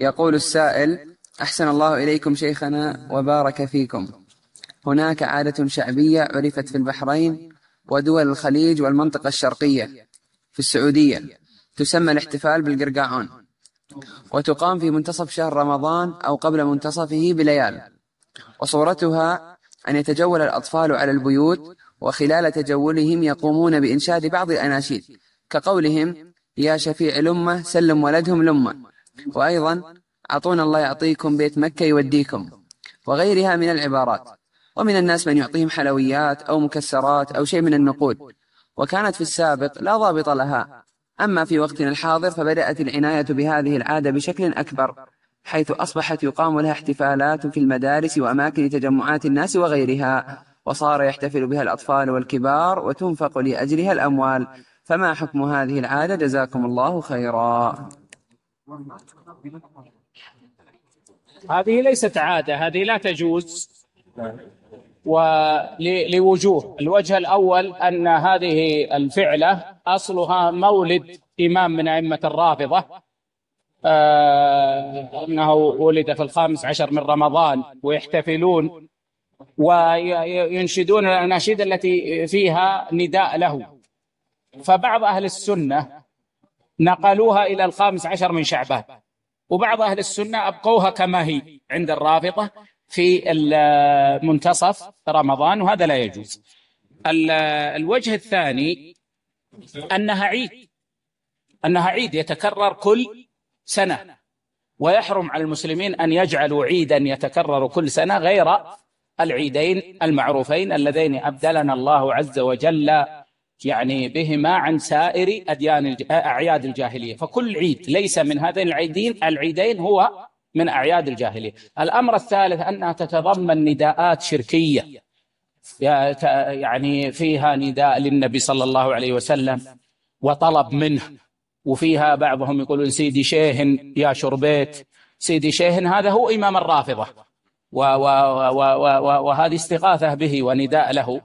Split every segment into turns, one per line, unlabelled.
يقول السائل أحسن الله إليكم شيخنا وبارك فيكم هناك عادة شعبية عرفت في البحرين ودول الخليج والمنطقة الشرقية في السعودية تسمى الاحتفال بالقرقاعون وتقام في منتصف شهر رمضان أو قبل منتصفه بليال وصورتها أن يتجول الأطفال على البيوت وخلال تجولهم يقومون بإنشاد بعض الأناشيد كقولهم يا شفيع الأمة سلم ولدهم لمه وأيضا أعطونا الله يعطيكم بيت مكة يوديكم وغيرها من العبارات ومن الناس من يعطيهم حلويات أو مكسرات أو شيء من النقود وكانت في السابق لا ضابط لها أما في وقتنا الحاضر فبدأت العناية بهذه العادة بشكل أكبر حيث أصبحت يقام لها احتفالات في المدارس وأماكن تجمعات الناس وغيرها وصار يحتفل بها الأطفال والكبار وتنفق لأجلها الأموال فما حكم هذه العادة جزاكم الله خيرا هذه ليست عادة هذه لا تجوز
ولوجوه الوجه الأول أن هذه الفعلة أصلها مولد إمام من أئمة الرافضة آه أنه ولد في الخامس عشر من رمضان ويحتفلون وينشدون الأناشيد التي فيها نداء له فبعض أهل السنة نقلوها إلى الخامس عشر من شعبان وبعض أهل السنة أبقوها كما هي عند الرافضة في منتصف رمضان وهذا لا يجوز الوجه الثاني أنها عيد أنها عيد يتكرر كل سنة ويحرم على المسلمين أن يجعلوا عيدا يتكرر كل سنة غير العيدين المعروفين اللذين أبدلنا الله عز وجل يعني بهما عن سائر أديان آه، أعياد الجاهلية فكل عيد ليس من هذين العيدين العيدين هو من أعياد الجاهلية الأمر الثالث أنها تتضمن نداءات شركية يعني فيها نداء للنبي صلى الله عليه وسلم وطلب منه وفيها بعضهم يقولون سيدي شيهن يا شربيت سيدي شيهن هذا هو إمام الرافضة وهذه استغاثة به ونداء له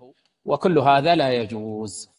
وكل هذا لا يجوز